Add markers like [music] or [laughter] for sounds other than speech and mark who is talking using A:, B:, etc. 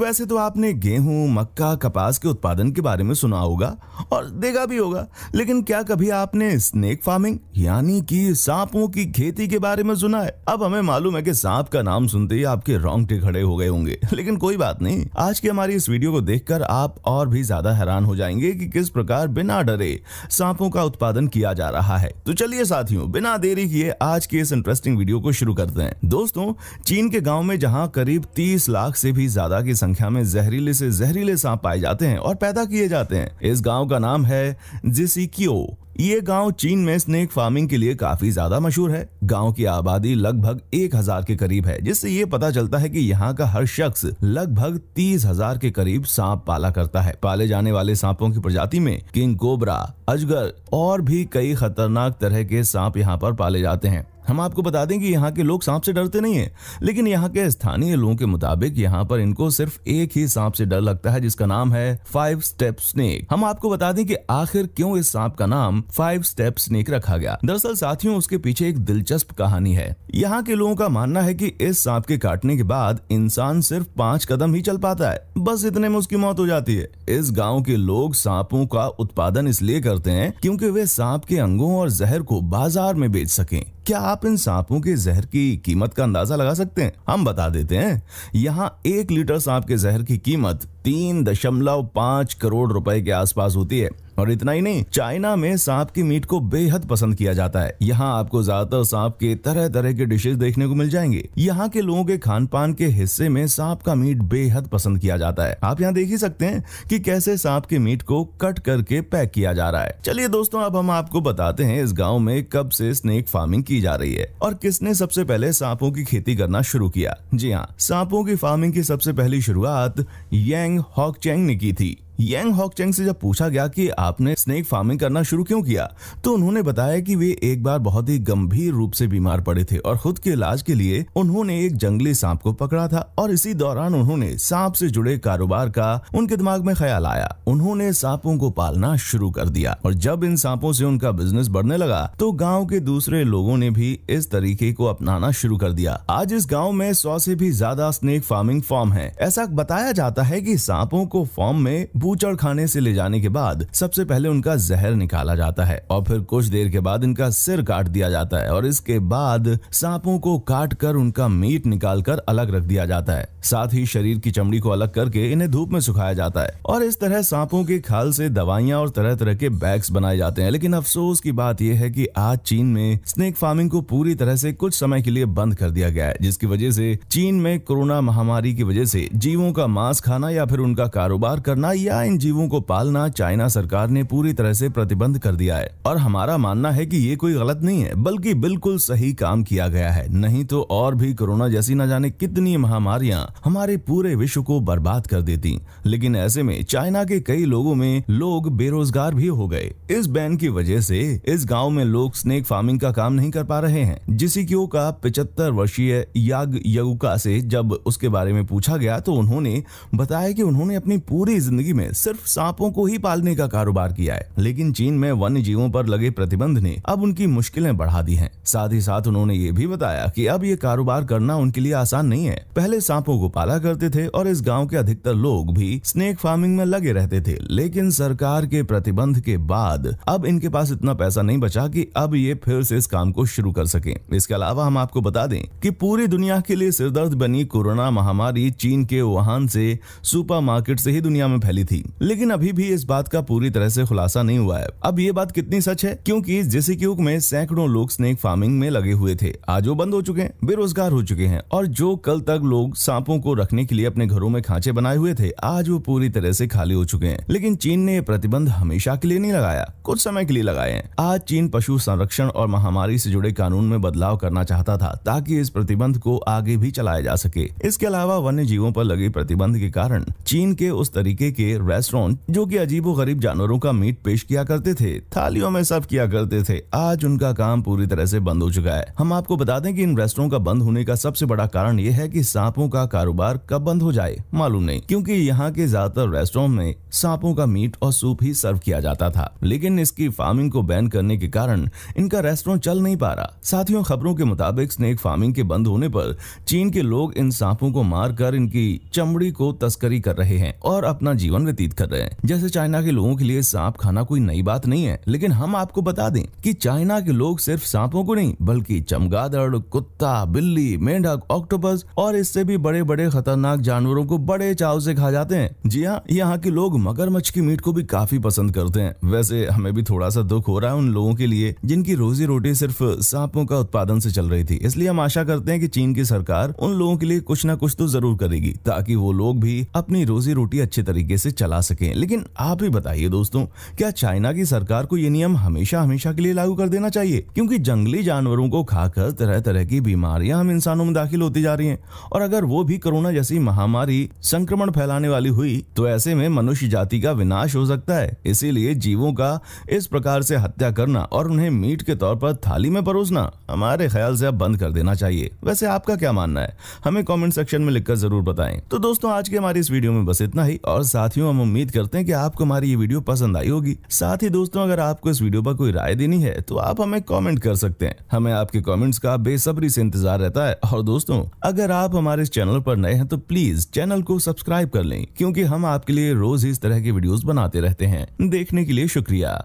A: वैसे तो आपने गेहूं, मक्का कपास के उत्पादन के बारे में सुना होगा और देखा भी होगा लेकिन क्या कभी आपने स्नेक फार्मिंग यानी कि सांपों की खेती के बारे में सुना है अब हमें मालूम है कि सांप का नाम सुनते ही आपके रोंगटे खड़े हो गए होंगे [laughs] लेकिन कोई बात नहीं आज की हमारी इस वीडियो को देखकर आप और भी ज्यादा हैरान हो जाएंगे कि किस प्रकार बिना डरे सांपों का उत्पादन किया जा रहा है तो चलिए साथियों बिना देरी किए आज के इस इंटरेस्टिंग वीडियो को शुरू करते हैं दोस्तों चीन के गाँव में जहाँ करीब तीस लाख से भी ज्यादा की संख्या में जहरीले से जहरीले सांप पाए जाते हैं और पैदा किए जाते हैं इस गांव का नाम है जिसिकियो ये गांव चीन में स्नेक फार्मिंग के लिए काफी ज्यादा मशहूर है गांव की आबादी लगभग एक हजार के करीब है जिससे ये पता चलता है कि यहाँ का हर शख्स लगभग तीस हजार के करीब सांप पाला करता है पाले जाने वाले सांपों की प्रजाति में किंग कोबरा अजगर और भी कई खतरनाक तरह के सांप यहाँ पर पाले जाते हैं हम आपको बता दें कि यहाँ के लोग सांप से डरते नहीं हैं लेकिन यहाँ के स्थानीय लोगों के मुताबिक यहाँ पर इनको सिर्फ एक ही सांप से डर लगता है जिसका नाम है फाइव स्टेप स्नेक हम आपको बता दें कि आखिर क्यों इस सांप का नाम फाइव स्टेप स्नेक रखा गया दरअसल साथियों उसके पीछे एक दिलचस्प कहानी है यहाँ के लोगों का मानना है की इस सांप के काटने के बाद इंसान सिर्फ पाँच कदम ही चल पाता है बस इतने में उसकी मौत हो जाती है इस गाँव के लोग सांपों का उत्पादन इसलिए करते हैं क्यूँकी वे सांप के अंगों और जहर को बाजार में बेच सके क्या आप इन सांपों के जहर की कीमत का अंदाजा लगा सकते हैं हम बता देते हैं यहाँ एक लीटर सांप के जहर की कीमत तीन दशमलव पाँच करोड़ रुपए के आसपास होती है और इतना ही नहीं चाइना में सांप की मीट को बेहद पसंद किया जाता है यहाँ आपको ज्यादातर सांप के तरह तरह के डिशेज देखने को मिल जाएंगे यहाँ के लोगों के खान पान के हिस्से में सांप का मीट बेहद पसंद किया जाता है आप यहाँ देख ही सकते हैं कि कैसे सांप के मीट को कट करके पैक किया जा रहा है चलिए दोस्तों अब हम आपको बताते हैं इस गाँव में कब से स्नेक फार्मिंग की जा रही है और किसने सबसे पहले सांपों की खेती करना शुरू किया जी हाँ सांपों की फार्मिंग की सबसे पहली शुरुआत यंग हॉक चैंग ने की थी यंग हॉकचेंग से जब पूछा गया कि आपने स्नेक फार्मिंग करना शुरू क्यों किया तो उन्होंने बताया कि वे एक बार बहुत ही गंभीर रूप से बीमार पड़े थे और खुद के इलाज के लिए उन्होंने एक जंगली सांप को पकड़ा था और इसी दौरान उन्होंने सांप से जुड़े कारोबार का उनके दिमाग में ख्याल आया उन्होंने सांपों को पालना शुरू कर दिया और जब इन सांपों से उनका बिजनेस बढ़ने लगा तो गाँव के दूसरे लोगों ने भी इस तरीके को अपनाना शुरू कर दिया आज इस गाँव में सौ से भी ज्यादा स्नेक फार्मिंग फॉर्म है ऐसा बताया जाता है की सांपों को फॉर्म में बूचड़ खाने से ले जाने के बाद सबसे पहले उनका जहर निकाला जाता है और फिर कुछ देर के बाद इनका सिर काट दिया जाता है और इसके बाद सांपों को काट कर उनका मीट निकाल कर अलग रख दिया जाता है साथ ही शरीर की चमड़ी को अलग करके इन्हें धूप में सुखाया जाता है और इस तरह सांपों के खाल से दवाइयां और तरह तरह के बैग्स बनाए जाते हैं लेकिन अफसोस की बात यह है कि आज चीन में स्नेक फार्मिंग को पूरी तरह से कुछ समय के लिए बंद कर दिया गया है जिसकी वजह से चीन में कोरोना महामारी की वजह से जीवों का मांस खाना या फिर उनका कारोबार करना या क्या इन जीवों को पालना चाइना सरकार ने पूरी तरह से प्रतिबंध कर दिया है और हमारा मानना है कि ये कोई गलत नहीं है बल्कि बिल्कुल सही काम किया गया है नहीं तो और भी कोरोना जैसी न जाने कितनी महामारियां हमारे पूरे विश्व को बर्बाद कर देती लेकिन ऐसे में चाइना के कई लोगों में लोग बेरोजगार भी हो गए इस बैन की वजह ऐसी इस गाँव में लोग स्नेक फार्मिंग का काम नहीं कर पा रहे हैं जिसिक्यो का पिचहत्तर वर्षीय याग यगुका से जब उसके बारे में पूछा गया तो उन्होंने बताया कि उन्होंने अपनी पूरी जिंदगी में में सिर्फ सांपों को ही पालने का कारोबार किया है लेकिन चीन में वन्य जीवों पर लगे प्रतिबंध ने अब उनकी मुश्किलें बढ़ा दी हैं साथ ही साथ उन्होंने ये भी बताया कि अब ये कारोबार करना उनके लिए आसान नहीं है पहले सांपों को पाला करते थे और इस गाँव के अधिकतर लोग भी स्नेक फार्मिंग में लगे रहते थे लेकिन सरकार के प्रतिबंध के बाद अब इनके पास इतना पैसा नहीं बचा की अब ये फिर से इस काम को शुरू कर सके इसके अलावा हम आपको बता दें की पूरी दुनिया के लिए सिरदर्द बनी कोरोना महामारी चीन के वुहान से सुपरमार्केट से ही दुनिया में फैली थी थी लेकिन अभी भी इस बात का पूरी तरह से खुलासा नहीं हुआ है अब ये बात कितनी सच है क्योंकि क्यूक में सैकड़ों लोग स्नेक फार्मिंग में लगे हुए थे आज वो बंद हो चुके हैं बेरोजगार हो चुके हैं और जो कल तक लोग सांपों को रखने के लिए अपने घरों में खांचे बनाए हुए थे आज वो पूरी तरह से खाली हो चुके हैं लेकिन चीन ने प्रतिबंध हमेशा के लिए नहीं लगाया कुछ समय के लिए लगाए आज चीन पशु संरक्षण और महामारी से जुड़े कानून में बदलाव करना चाहता था ताकि इस प्रतिबंध को आगे भी चलाया जा सके इसके अलावा वन्य जीवों पर लगे प्रतिबंध के कारण चीन के उस तरीके के रेस्टोरेंट जो कि अजीबो गरीब जानवरों का मीट पेश किया करते थे थालियों में सर्व किया करते थे आज उनका काम पूरी तरह से बंद हो चुका है हम आपको बता दें कि इन रेस्टोरों का बंद होने का सबसे बड़ा कारण ये है कि सांपों का कारोबार कब बंद हो जाए मालूम नहीं क्योंकि यहाँ के ज्यादातर रेस्टोरेंट में सांपों का मीट और सूप ही सर्व किया जाता था लेकिन इसकी फार्मिंग को बैन करने के कारण इनका रेस्टोरेंट चल नहीं पा रहा साथियों खबरों के मुताबिक स्नेक फार्मिंग के बंद होने पर चीन के लोग इन सांपों को मारकर इनकी चमड़ी को तस्करी कर रहे हैं और अपना जीवन व्यतीत कर रहे हैं जैसे चाइना के लोगों के लिए सांप खाना कोई नई बात नहीं है लेकिन हम आपको बता दें कि चाइना के लोग सिर्फ सांपों को नहीं बल्कि चमगादड़ कुत्ता बिल्ली मेंढक ऑक्टोपस और इससे भी बड़े बड़े खतरनाक जानवरों को बड़े चाव से खा जाते हैं जी हाँ यहाँ के लोग मगरमच्छ की मीट को भी काफी पसंद करते हैं वैसे हमें भी थोड़ा सा दुख हो रहा है उन लोगों के लिए जिनकी रोजी रोटी सिर्फ सांपों का उत्पादन से चल रही थी इसलिए हम आशा करते हैं कि चीन की सरकार उन लोगों के लिए कुछ ना कुछ तो जरूर करेगी ताकि वो लोग भी अपनी रोजी रोटी अच्छे तरीके से चला सकें लेकिन आप ही बताइए दोस्तों क्या चाइना की सरकार को ये नियम हमेशा हमेशा के लिए लागू कर देना चाहिए क्योंकि जंगली जानवरों को खाकर तरह तरह की बीमारियां हम इंसानों में दाखिल होती जा रही हैं और अगर वो भी कोरोना जैसी महामारी संक्रमण फैलाने वाली हुई तो ऐसे में मनुष्य जाति का विनाश हो सकता है इसीलिए जीवों का इस प्रकार से हत्या करना और उन्हें मीट के तौर पर थाली में परोसना हमारे ख्याल से अब बंद कर देना चाहिए वैसे आपका क्या मानना है हमें कॉमेंट सेक्शन में लिखकर जरूर बताए तो दोस्तों आज के हमारी इस वीडियो में बस इतना ही और साथियों दोस्तों हम उम्मीद करते हैं कि आपको हमारी ये वीडियो पसंद आई होगी साथ ही दोस्तों अगर आपको इस वीडियो पर कोई राय देनी है तो आप हमें कॉमेंट कर सकते हैं हमें आपके कमेंट्स का बेसब्री से इंतजार रहता है और दोस्तों अगर आप हमारे इस चैनल पर नए हैं तो प्लीज चैनल को सब्सक्राइब कर लें क्योंकि हम आपके लिए रोज इस तरह के वीडियोस बनाते रहते हैं देखने के लिए शुक्रिया